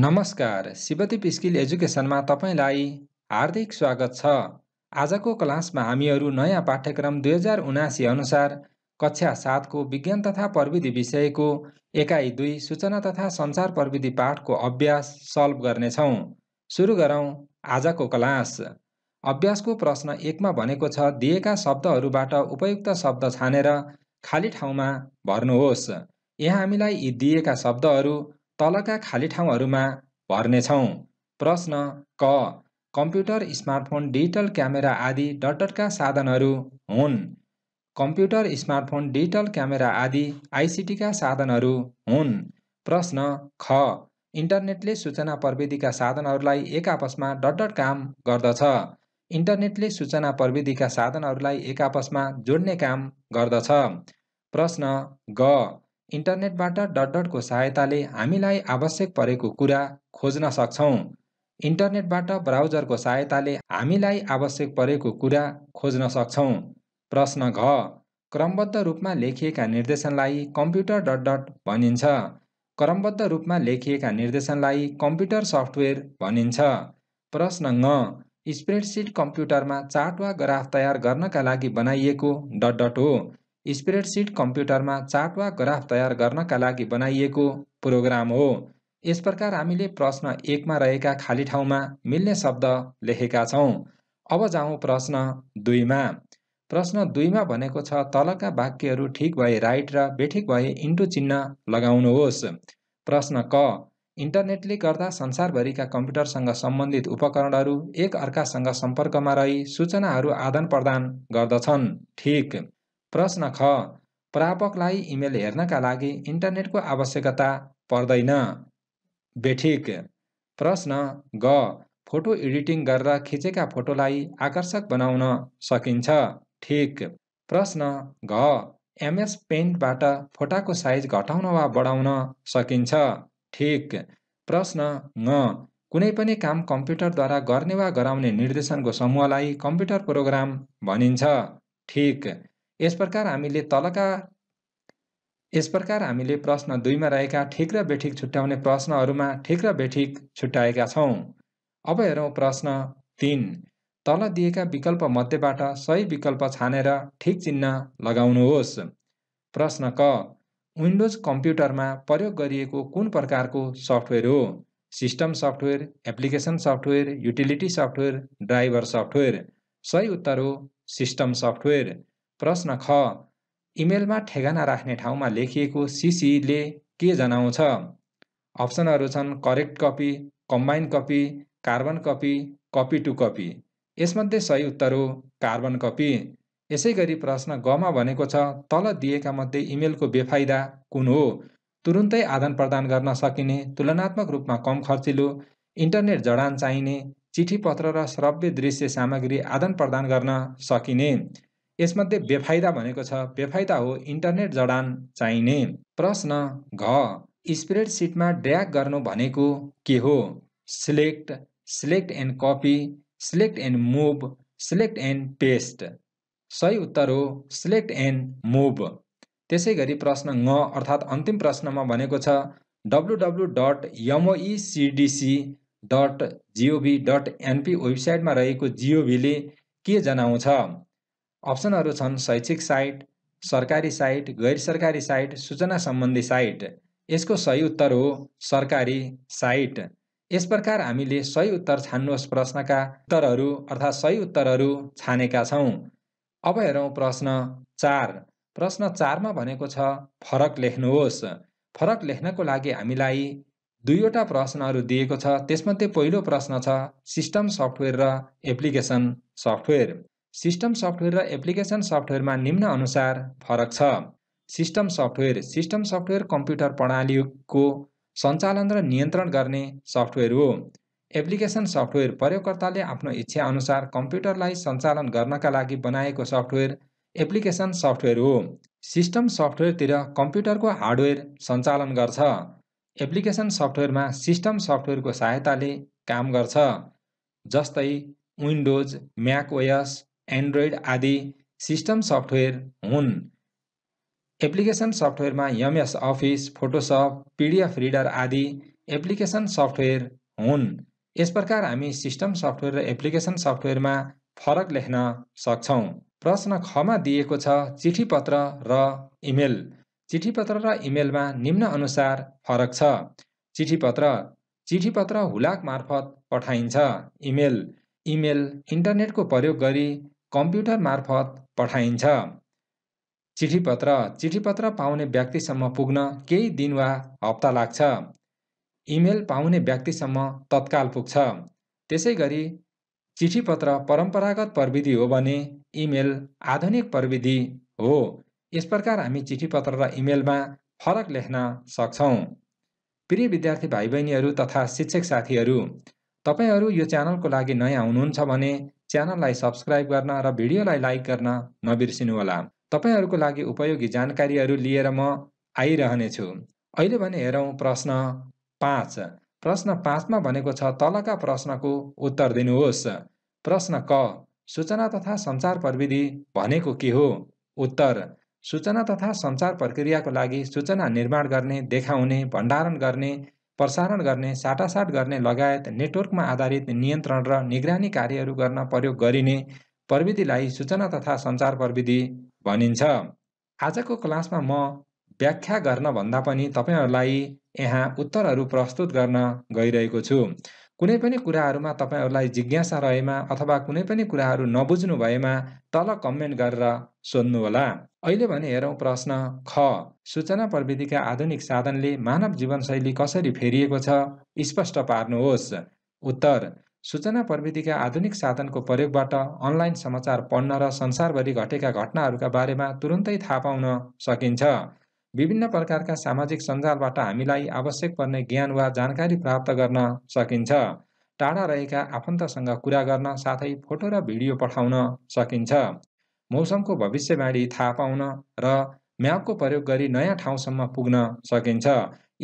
नमस्कार शिवदीप स्किल एजुकेसनमा तपाईँलाई हार्दिक स्वागत छ आजको क्लासमा हामीहरू नयाँ पाठ्यक्रम दुई हजार उनासी अनुसार कक्षा सातको विज्ञान तथा प्रविधि विषयको एकाइ दुई सूचना तथा सञ्चार प्रविधि पाठको अभ्यास सल्भ गर्नेछौँ सुरु गरौँ आजको क्लास अभ्यासको प्रश्न एकमा भनेको छ दिएका शब्दहरूबाट उपयुक्त शब्द छानेर खाली ठाउँमा भर्नुहोस् यहाँ हामीलाई यी दिएका शब्दहरू तलका खाली ठाउँहरूमा भर्नेछौँ प्रश्न क कम्प्युटर स्मार्टफोन डिजिटल क्यामेरा आदि डटका साधनहरू हुन् कम्प्युटर स्मार्टफोन डिजिटल क्यामेरा आदि आइसिटीका साधनहरू हुन् प्रश्न ख इन्टरनेटले सूचना प्रविधिका साधनहरूलाई एक आपसमा डटर काम गर्दछ इन्टरनेटले सूचना प्रविधिका साधनहरूलाई एक आपसमा जोड्ने काम गर्दछ प्रश्न ग इन्टरनेटबाट डट डटको सहायताले हामीलाई आवश्यक परेको कुरा खोज्न सक्छौँ इन्टरनेटबाट ब्राउजरको सहायताले हामीलाई आवश्यक परेको कुरा खोज्न सक्छौँ प्रश्न घ क्रमबद्ध रूपमा लेखिएका निर्देशनलाई कम्प्युटर डट डट भनिन्छ क्रमबद्ध रूपमा लेखिएका निर्देशनलाई कम्प्युटर सफ्टवेयर भनिन्छ प्रश्न ङ स्प्रेडसिट कम्प्युटरमा चार्ट वा ग्राफ तयार गर्नका लागि बनाइएको डट डट हो स्प्रेडसिट कम्प्युटरमा चार्ट वा ग्राफ तयार गर्नका लागि बनाइएको प्रोग्राम हो यस प्रकार हामीले प्रश्न एकमा रहेका खाली ठाउँमा मिल्ने शब्द लेखेका छौँ अब जाउँ प्रश्न दुईमा प्रश्न दुईमा भनेको छ तलका वाक्यहरू ठिक भए राइट र बेठिक भए इन्टु चिन्ह लगाउनुहोस् प्रश्न क इन्टरनेटले गर्दा संसारभरिका कम्प्युटरसँग सम्बन्धित उपकरणहरू एक अर्कासँग सम्पर्कमा रही सूचनाहरू आदान प्रदान गर्दछन् ठिक प्रश्न ख प्रापकलाई इमेल हेर्नका लागि इन्टरनेटको आवश्यकता पर्दैन बेठिक प्रश्न ग फोटो एडिटिङ गरेर खिचेका फोटोलाई आकर्षक बनाउन सकिन्छ ठिक प्रश्न घ एमएस पेन्टबाट फोटाको साइज घटाउन वा बढाउन सकिन्छ ठिक प्रश्न ङ कुनै पनि काम कम्प्युटरद्वारा गर्ने वा गराउने निर्देशनको समूहलाई कम्प्युटर प्रोग्राम भनिन्छ ठिक यस प्रकार हामीले तलका यस प्रकार हामीले प्रश्न दुईमा रहेका ठिक र बेठिक छुट्याउने प्रश्नहरूमा ठिक र बेठिक छुट्याएका छौँ अब हेरौँ प्रश्न तिन तल दिएका विकल्प मध्येबाट सही विकल्प छानेर ठिक चिन्ह लगाउनुहोस् प्रश्न क विन्डोज कम्प्युटरमा प्रयोग गरिएको कुन प्रकारको सफ्टवेयर हो system software application software utility software driver software सही उत्तर हो सिस्टम सफ्टवेयर प्रश्न ख इमेलमा ठेगाना राख्ने ठाउँमा लेखिएको सिसीले के जनाउँछ अप्सनहरू छन् correct copy combine copy carbon copy copy to copy यसमध्ये सही उत्तर हो कार्बन कपी यसै गरी प्रश्न गमा भनेको छ तल दिएका मध्ये इमेलको बेफाइदा कुन हो तुरुन्तै आदान प्रदान गर्न सकिने तुलनात्मक रूपमा कम खर्चिलो इन्टरनेट जडान चाहिने चिठी पत्र र श्रव्य दृश्य सामग्री आदान प्रदान गर्न सकिने यसमध्ये बेफाइदा भनेको छ बेफाइदा हो इन्टरनेट जडान चाहिने प्रश्न घ स्प्रेडसिटमा ड्र्याग गर्नु भनेको के हो select select and copy select and move select and paste सही उत्तर हो सिलेक्ट एन्ड मुभ त्यसै गरी प्रश्न ङ अर्थात् अन्तिम प्रश्नमा भनेको छ W W dot MOCDC dot GOV dot NP वेबसाइटमा रहेको जिओभीले के जनाउँछ अप्सनहरू छन् शैक्षिक साइट सरकारी साइट गैर सरकारी साइट सूचना सम्बन्धी साइट यसको सही उत्तर हो सरकारी साइट यस प्रकार हामीले सही उत्तर छान्नुहोस् प्रश्नका उत्तरहरू अर्थात् सही उत्तरहरू छानेका छौँ अब हेरौँ प्रश्न चार प्रश्न चारमा भनेको छ फरक लेख्नुहोस् फरक लेख्नको लागि हामीलाई दुईवटा प्रश्नहरू दिएको छ त्यसमध्ये पहिलो प्रश्न छ सिस्टम सफ्टवेयर र एप्लिकेसन सफ्टवेयर सिस्टम सफ्टवेयर र एप्लिकेसन सफ्टवेयरमा निम्न अनुसार फरक छ system software system software computer प्रणालीको सञ्चालन र नियन्त्रण गर्ने सफ्टवेयर हो एप्लिकेसन सफ्टवेयर प्रयोगकर्ताले आफ्नो इच्छा अनुसार कम्प्युटरलाई सञ्चालन गर्नका लागि बनाएको सफ्टवेयर एप्लिकेसन सफ्टवेयर हो सिस्टम सफ्टवेयरतिर कम्प्युटरको हार्डवेयर सञ्चालन गर्छ एप्लिकेसन सफ्टवेयरमा सिस्टम सफ्टवेयरको सहायताले काम गर्छ जस्तै विन्डोज म्याक ओएस एन्ड्रोइड आदि सिस्टम सफ्टवेयर हुन् एप्लिकेसन सफ्टवेयरमा MS Office Photoshop PDF reader आदि एप्लिकेसन सफ्टवेयर हुन् यस प्रकार हामी सिस्टम सफ्टवेयर र एप्लिकेसन सफ्टवेयरमा फरक लेख्न सक्छौँ प्रश्न खमा दिएको छ चिठीपत्र र इमेल चिठीपत्र र इमेलमा निम्न अनुसार फरक छ चिठीपत्र चिठीपत्र हुलाक मार्फत पठाइन्छ इमेल इमेल इन्टरनेटको प्रयोग गरी कम्प्युटर मार्फत पठाइन्छ चिठीपत्र चिठीपत्र पाउने व्यक्तिसम्म पुग्न केही दिन वा हप्ता लाग्छ इमेल पाउने व्यक्तिसम्म तत्काल पुग्छ त्यसै गरी चिठीपत्र परम्परागत प्रविधि हो भने इमेल आधुनिक प्रविधि हो यस प्रकार हामी चिठीपत्र र इमेलमा फरक लेख्न सक्छौँ प्रिय विद्यार्थी भाइ बहिनीहरू तथा शिक्षक साथीहरू तपाईँहरू यो च्यानलको लागि नयाँ हुनुहुन्छ भने च्यानललाई सब्सक्राइब गर्न र भिडियोलाई लाइक गर्न नबिर्सिनुहोला तपाईँहरूको लागि उपयोगी जानकारीहरू लिएर म आइरहनेछु अहिले भने हेरौँ प्रश्न पाँच प्रश्न पाँचमा भनेको छ तलका प्रश्नको उत्तर दिनुहोस् प्रश्न क सूचना तथा सञ्चार प्रविधि भनेको के हो उत्तर सूचना तथा सञ्चार प्रक्रियाको लागि सूचना निर्माण गर्ने देखाउने भण्डारण गर्ने प्रसारण गर्ने साटासाट गर्ने लगायत नेटवर्कमा आधारित नियन्त्रण र निगरानी कार्यहरू गर्न प्रयोग गरिने प्रविधिलाई सूचना तथा सञ्चार प्रविधि भनिन्छ आजको क्लासमा म व्याख्या गर्नभन्दा पनि तपाईँहरूलाई यहाँ उत्तरहरू प्रस्तुत गर्न गइरहेको छु कुनै पनि कुराहरूमा तपाईँहरूलाई जिज्ञासा रहेमा अथवा कुनै पनि कुराहरू नबुझ्नु भएमा तल कमेन्ट गरेर सोध्नुहोला अहिले भने हेरौँ प्रश्न ख सूचना प्रविधिका आधुनिक साधनले मानव जीवनशैली कसरी फेरिएको छ स्पष्ट पार्नुहोस् उत्तर सूचना प्रविधिका आधुनिक साधनको प्रयोगबाट अनलाइन समाचार पढ्न र संसारभरि घटेका घटनाहरूका बारेमा तुरुन्तै थाहा पाउन सकिन्छ विभिन्न प्रकारका सामाजिक सञ्जालबाट हामीलाई आवश्यक पर्ने ज्ञान वा जानकारी प्राप्त गर्न सकिन्छ टाढा रहेका आफन्तसँग कुरा गर्न साथै फोटो र भिडियो पठाउन सकिन्छ मौसमको भविष्यवाणी थाहा पाउन र म्यापको प्रयोग गरी नयाँ ठाउँसम्म पुग्न सकिन्छ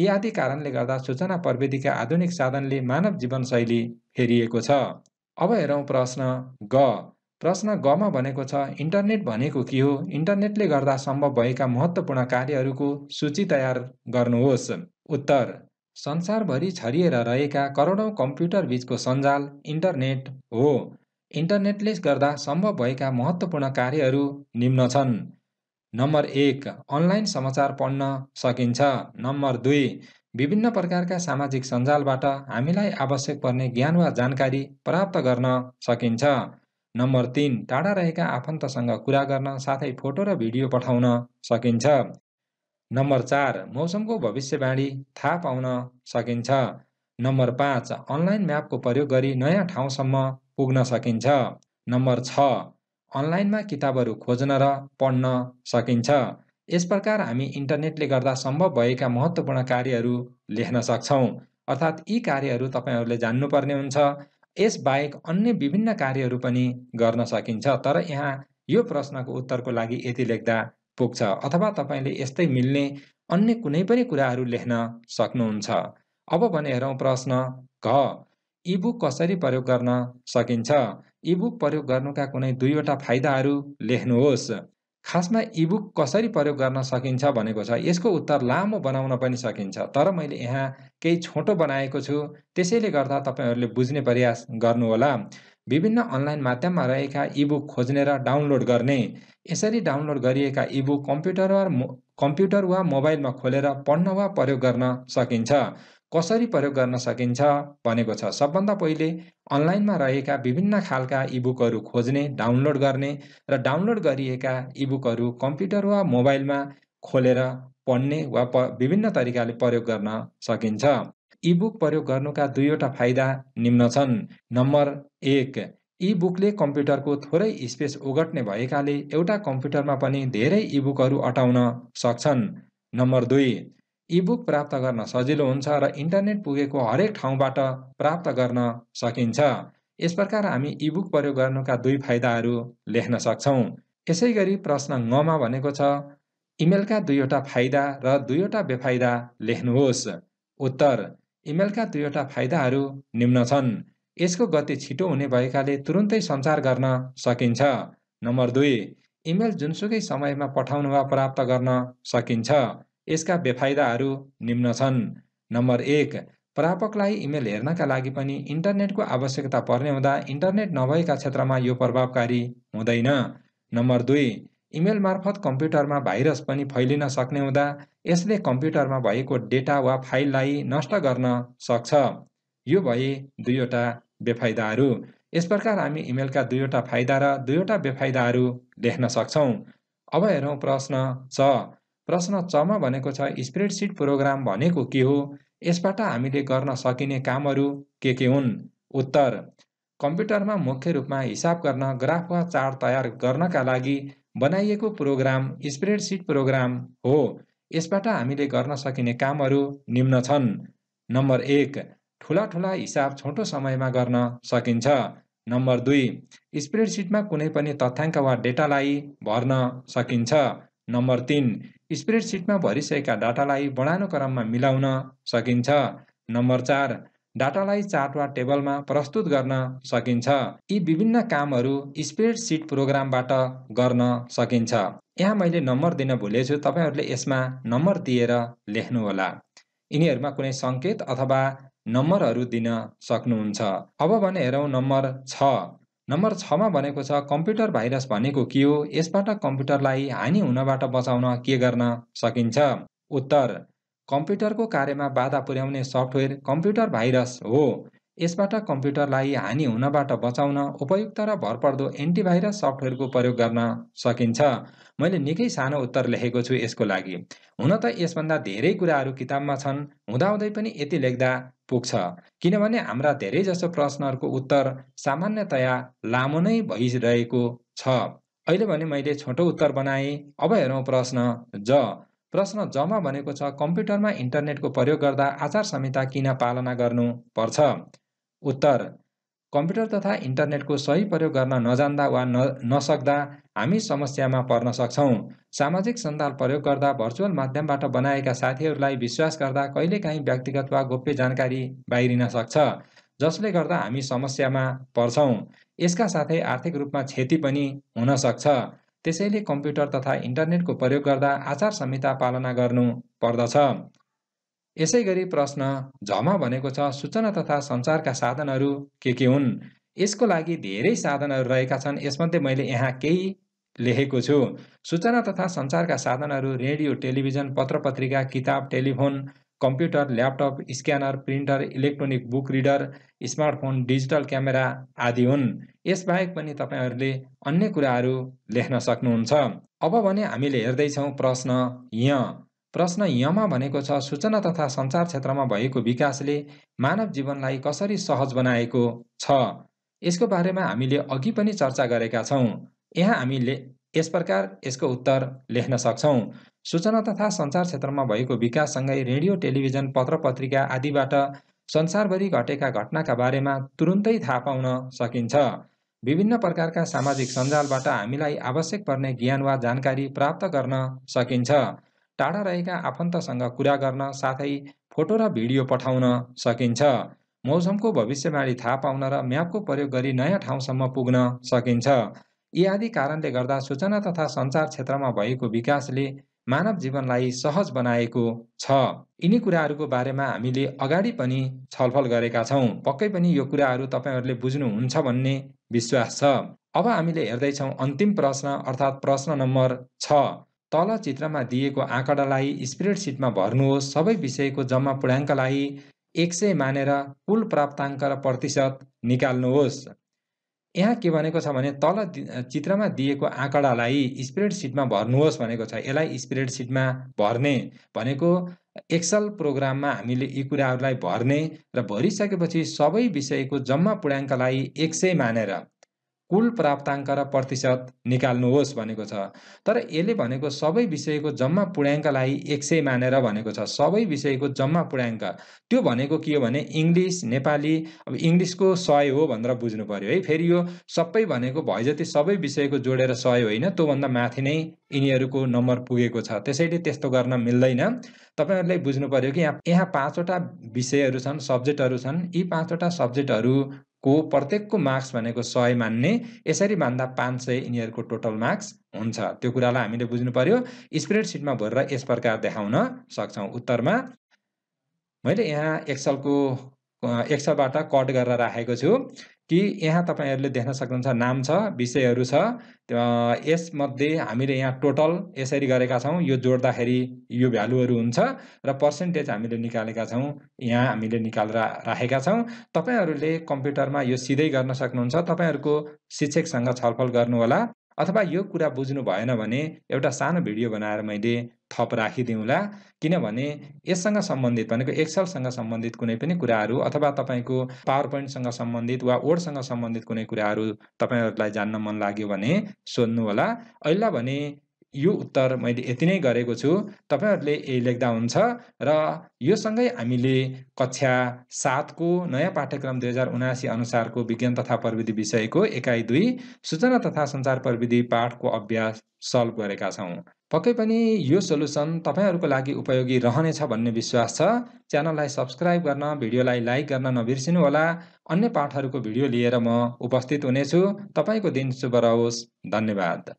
यी आदि कारणले गर्दा सूचना प्रविधिका आधुनिक साधनले मानव जीवनशैली फेरिएको छ अब हेरौँ प्रश्न ग प्रश्न गमा भनेको छ इन्टरनेट भनेको के हो इन्टरनेटले गर्दा सम्भव भएका महत्त्वपूर्ण कार्यहरूको सूची तयार गर्नुहोस् उत्तर संसारभरि छरिएर रहेका करोडौँ कम्प्युटर बिचको सञ्जाल इन्टरनेट हो इन्टरनेटले गर्दा सम्भव भएका महत्त्वपूर्ण कार्यहरू निम्न छन् नम्बर एक अनलाइन समाचार पढ्न सकिन्छ नम्बर दुई विभिन्न प्रकारका सामाजिक सञ्जालबाट हामीलाई आवश्यक पर्ने ज्ञान वा जानकारी प्राप्त गर्न सकिन्छ नम्बर तिन टाढा रहेका आफन्तसँग कुरा गर्न साथै फोटो र भिडियो पठाउन सकिन्छ नम्बर चार मौसमको भविष्यवाणी थाहा पाउन सकिन्छ नम्बर पाँच अनलाइन म्यापको प्रयोग गरी नयाँ ठाउँसम्म पुग्न सकिन्छ नम्बर छ अनलाइनमा किताबहरू खोज्न र पढ्न सकिन्छ यस प्रकार हामी इन्टरनेटले गर्दा सम्भव भएका महत्त्वपूर्ण कार्यहरू लेख्न सक्छौँ अर्थात् यी कार्यहरू तपाईँहरूले जान्नुपर्ने हुन्छ यसबाहेक अन्य विभिन्न कार्यहरू पनि गर्न सकिन्छ तर यहाँ यो प्रश्नको उत्तरको लागि यति लेख्दा पुग्छ अथवा तपाईँले यस्तै मिल्ने अन्य कुनै पनि कुराहरू लेख्न सक्नुहुन्छ अब भने हेरौँ प्रश्न घ इबुक कसरी प्रयोग गर्न सकिन्छ इबुक प्रयोग गर्नुका कुनै दुईवटा फाइदाहरू लेख्नुहोस् खासमा इबुक कसरी प्रयोग गर्न सकिन्छ भनेको छ यसको उत्तर लामो बनाउन पनि सकिन्छ तर मैले यहाँ केही छोटो बनाएको छु त्यसैले गर्दा तपाईँहरूले बुझ्ने प्रयास गर्नुहोला विभिन्न अनलाइन माध्यममा रहेका इबुक खोज्ने र डाउनलोड गर्ने यसरी डाउनलोड गरिएका इबुक कम्प्युटर वा कम्प्युटर वा मोबाइलमा खोलेर पढ्न वा प्रयोग गर्न सकिन्छ कसरी प्रयोग गर्न सकिन्छ भनेको छ सबभन्दा पहिले अनलाइनमा रहेका विभिन्न खालका इबुकहरू खोज्ने डाउनलोड गर्ने र डाउनलोड गरिएका इबुकहरू कम्प्युटर वा मोबाइलमा खोलेर पढ्ने वा प विभिन्न तरिकाले प्रयोग गर्न सकिन्छ इबुक प्रयोग गर्नुका दुईवटा फाइदा निम्न छन् नम्बर एक इबुकले कम्प्युटरको थोरै स्पेस ओगट्ने भएकाले एउटा कम्प्युटरमा पनि धेरै इबुकहरू अटाउन सक्छन् नम्बर दुई इबुक प्राप्त गर्न सजिलो हुन्छ र इन्टरनेट पुगेको हरेक ठाउँबाट प्राप्त गर्न सकिन्छ यस प्रकार हामी इबुक प्रयोग गर्नुका दुई फाइदाहरू लेख्न सक्छौँ यसै गरी प्रश्न ngमा भनेको छ इमेलका दुईवटा फाइदा र दुईवटा बेफाइदा लेख्नुहोस् उत्तर इमेलका दुईवटा फाइदाहरू निम्न छन् यसको गति छिटो हुने भएकाले तुरुन्तै सञ्चार गर्न सकिन्छ नम्बर दुई इमेल जुनसुकै समयमा पठाउनु वा प्राप्त गर्न सकिन्छ यसका बेफाइदाहरू निम्न छन् नम्बर एक प्रापकलाई इमेल हेर्नका लागि पनि इन्टरनेटको आवश्यकता पर्ने हुँदा इन्टरनेट नभएका क्षेत्रमा यो प्रभावकारी हुँदैन नम्बर दुई इमेल मार्फत कम्प्युटरमा भाइरस पनि फैलिन सक्ने हुँदा यसले कम्प्युटरमा भएको डेटा वा फाइललाई नष्ट गर्न सक्छ यो भए दुईवटा बेफाइदाहरू यस प्रकार हामी इमेलका दुईवटा फाइदा र दुईवटा बेफाइदाहरू लेख्न सक्छौँ अब हेरौँ प्रश्न छ प्रश्न चमा भनेको छ स्प्रेडसिट प्रोग्राम भनेको के हो यसबाट हामीले गर्न सकिने कामहरू के के हुन् उत्तर कम्प्युटरमा मुख्य रूपमा हिसाब गर्न ग्राफ वा चार्ट तयार गर्नका लागि बनाइएको प्रोग्राम स्प्रेडसिट प्रोग्राम हो यसबाट हामीले गर्न सकिने कामहरू निम्न छन् नम्बर एक ठुला ठुला हिसाब छोटो समयमा गर्न सकिन्छ नम्बर दुई स्प्रेडसिटमा कुनै पनि तथ्याङ्क वा डेटालाई भर्न सकिन्छ नम्बर तिन स्प्रेडसिटमा भरिसकेका डाटालाई बढानो क्रममा मिलाउन सकिन्छ नम्बर चार डाटालाई चार्ट वा टेबलमा प्रस्तुत गर्न सकिन्छ यी विभिन्न कामहरू स्प्रेडसिट प्रोग्रामबाट गर्न सकिन्छ यहाँ मैले नम्बर दिन भुलेछु तपाईँहरूले यसमा नम्बर दिएर लेख्नुहोला यिनीहरूमा कुनै सङ्केत अथवा नम्बरहरू दिन सक्नुहुन्छ अब भने हेरौँ नम्बर छ नम्बर छमा भनेको छ कम्प्युटर भाइरस भनेको के हो यसबाट कम्प्युटरलाई हानि हुनबाट बचाउन के गर्न सकिन्छ उत्तर कम्प्युटरको कार्यमा बाधा पुर्याउने सफ्टवेयर कम्प्युटर भाइरस हो यसबाट कम्प्युटरलाई हानि हुनबाट बचाउन उपयुक्त र भरपर्दो एन्टिभाइरस सफ्टवेयरको प्रयोग गर्न सकिन्छ मैले निकै सानो उत्तर लेखेको छु यसको लागि हुन त यसभन्दा धेरै कुराहरू किताबमा छन् हुँदाहुँदै पनि यति लेख्दा पुग्छ किनभने हाम्रा धेरैजसो प्रश्नहरूको उत्तर सामान्यतया लामो नै भइरहेको छ अहिले भने मैले छोटो उत्तर बनाएँ अब हेरौँ प्रश्न ज प्रश्न जमा भनेको छ कम्प्युटरमा इन्टरनेटको प्रयोग गर्दा आचार संहिता किन पालना गर्नुपर्छ उत्तर कम्प्युटर तथा इन्टरनेटको सही प्रयोग गर्न नजान्दा वा न नसक्दा हामी समस्यामा पर्न सक्छौँ सामाजिक सञ्जाल प्रयोग गर्दा भर्चुअल माध्यमबाट बनाएका साथीहरूलाई विश्वास गर्दा कहिलेकाहीँ व्यक्तिगत वा गोप्य जानकारी बाहिरिन सक्छ जसले गर्दा हामी समस्यामा पर्छौँ यसका साथै आर्थिक रूपमा क्षति पनि हुन सक्छ त्यसैले कम्प्युटर तथा इन्टरनेटको प्रयोग गर्दा आचार संहिता पालना गर्नु पर्दछ यसै गरी प्रश्न झमा भनेको छ सूचना तथा सञ्चारका साधनहरू के के हुन् यसको लागि धेरै साधनहरू रहेका छन् यसमध्ये मैले यहाँ केही लेखेको छु सूचना तथा सञ्चारका साधनहरू रेडियो टेलिभिजन पत्र पत्रिका किताब telephone computer laptop scanner printer electronic book reader smartphone digital camera आदि हुन् यसबाहेक पनि तपाईँहरूले अन्य कुराहरू लेख्न सक्नुहुन्छ अब भने हामीले हेर्दैछौँ प्रश्न यहाँ प्रश्न यमा भनेको छ सूचना तथा सञ्चार क्षेत्रमा भएको विकासले मानव जीवनलाई कसरी सहज बनाएको छ यसको बारेमा हामीले अघि पनि चर्चा गरेका छौँ यहाँ हामीले यस प्रकार यसको उत्तर लेख्न सक्छौँ सूचना तथा सञ्चार क्षेत्रमा भएको विकाससँगै रेडियो टेलिभिजन पत्र पत्रिका आदिबाट संसारभरि घटेका घटनाका बारेमा तुरुन्तै थाहा पाउन सकिन्छ विभिन्न प्रकारका सामाजिक सञ्जालबाट हामीलाई आवश्यक पर्ने ज्ञान वा जानकारी प्राप्त गर्न सकिन्छ टाढा रहेका आफन्तसँग कुरा गर्न साथै फोटो र भिडियो पठाउन सकिन्छ मौसमको भविष्यवाणी थाहा पाउन र म्यापको प्रयोग गरी नयाँ ठाउँसम्म पुग्न सकिन्छ यी आदि कारणले गर्दा सूचना तथा सञ्चार क्षेत्रमा भएको विकासले मानव जीवनलाई सहज बनाएको छ यिनी कुराहरूको बारेमा हामीले अगाडि पनि छलफल गरेका छौँ पक्कै पनि यो कुराहरू तपाईँहरूले बुझ्नुहुन्छ भन्ने विश्वास छ अब हामीले हेर्दैछौँ अन्तिम प्रश्न अर्थात् प्रश्न नम्बर छ तल चित्रमा दिएको आँकडालाई स्प्रेडसिटमा भर्नुहोस् सबै विषयको जम्मा पूर्णाङ्कलाई एक सय मानेर कुल प्राप्ताङ्क र प्रतिशत निकाल्नुहोस् यहाँ के भनेको छ भने तल चित्रमा दिएको आँकडालाई स्प्रेडसिटमा भर्नुहोस् भनेको छ यसलाई स्प्रेडसिटमा भर्ने भनेको एक्सल प्रोग्राममा हामीले यी कुराहरूलाई भर्ने र भरिसकेपछि सबै विषयको जम्मा पूर्णाङ्कलाई एक सय मानेर कुल प्राप्ताङ्क र प्रतिशत निकाल्नुहोस् भनेको छ तर यसले भनेको सबै विषयको जम्मा पूर्याङ्कलाई एक सय मानेर भनेको छ सबै विषयको जम्मा पूर्याङ्क त्यो भनेको के हो भने इङ्ग्लिस नेपाली अब इङ्ग्लिसको सय हो भनेर बुझ्नु पऱ्यो है फेरि यो सबै भनेको भए जति सबै विषयको जोडेर सय होइन त्योभन्दा माथि नै यिनीहरूको नम्बर पुगेको छ त्यसैले त्यस्तो गर्न मिल्दैन तपाईँहरूले बुझ्नु पऱ्यो कि यहाँ यहाँ पाँचवटा विषयहरू छन् सब्जेक्टहरू छन् यी पाँचवटा सब्जेक्टहरू को प्रत्येकको मार्क्स भनेको सय मान्ने यसरी मान्दा पाँच सय यिनीहरूको टोटल मार्क्स हुन्छ त्यो कुरालाई हामीले बुझ्नु पर्यो स्प्रेडसिटमा भरेर यस प्रकार देखाउन सक्छौँ उत्तरमा मैले यहाँ एक्सलको एक्सलबाट कट गरेर राखेको छु कि यहाँ तपाईँहरूले देख्न सक्नुहुन्छ नाम छ विषयहरू छ यसमध्ये हामीले यहाँ टोटल यसरी गरेका छौँ यो जोड्दाखेरि यो भ्यालुहरू हुन्छ र पर्सेन्टेज हामीले निकालेका छौँ यहाँ हामीले निकालेर राखेका छौँ तपाईँहरूले कम्प्युटरमा यो सिधै गर्न सक्नुहुन्छ तपाईँहरूको शिक्षकसँग छलफल गर्नुहोला अथवा यो कुरा बुझ्नु भएन भने एउटा सानो भिडियो बनाएर मैले थप राखिदिउँला किनभने यससँग सम्बन्धित भनेको एक्सलसँग सम्बन्धित कुनै पनि कुराहरू अथवा तपाईँको पावर पोइन्टसँग सम्बन्धित वा वर्डसँग सम्बन्धित कुनै कुराहरू तपाईँहरूलाई जान्न मन लाग्यो भने सोध्नुहोला अहिले भने यो उत्तर मैले यति नै गरेको छु तपाईँहरूले यही लेख्दा हुन्छ र योसँगै हामीले कक्षा सातको नयाँ पाठ्यक्रम दुई हजार उनासी अनुसारको विज्ञान तथा प्रविधि विषयको एकाइ दुई सूचना तथा सञ्चार प्रविधि पाठको अभ्यास सल्भ गरेका छौँ पक्कै पनि यो सोलुसन तपाईँहरूको लागि उपयोगी रहनेछ भन्ने विश्वास छ च्यानललाई सब्सक्राइब गर्न भिडियोलाई लाइक गर्न होला अन्य पाठहरूको भिडियो लिएर म उपस्थित हुनेछु तपाईँको दिन शुभ रहोस् धन्यवाद